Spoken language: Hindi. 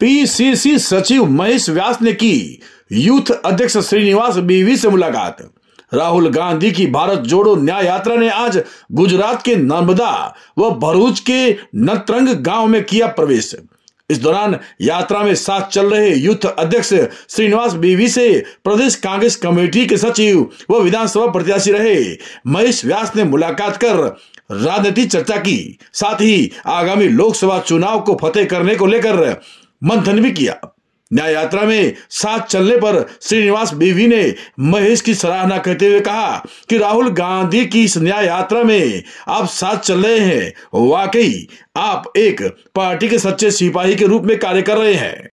पीसीसी सचिव महेश व्यास ने की यूथ अध्यक्ष श्रीनिवास बीवी से मुलाकात राहुल गांधी की भारत जोड़ो न्याय यात्रा ने आज गुजरात के नर्मदा व भरूच के नतरंग गांव में किया प्रवेश इस दौरान यात्रा में साथ चल रहे यूथ अध्यक्ष श्रीनिवास बीवी से प्रदेश कांग्रेस कमेटी के सचिव व विधानसभा प्रत्याशी रहे महेश व्यास ने मुलाकात कर राजनीतिक चर्चा की साथ ही आगामी लोकसभा चुनाव को फतेह करने को लेकर मंथन भी किया न्याय यात्रा में साथ चलने पर श्रीनिवास बेवी ने महेश की सराहना करते हुए कहा कि राहुल गांधी की इस न्याय यात्रा में आप साथ चल रहे हैं वाकई आप एक पार्टी के सच्चे सिपाही के रूप में कार्य कर रहे हैं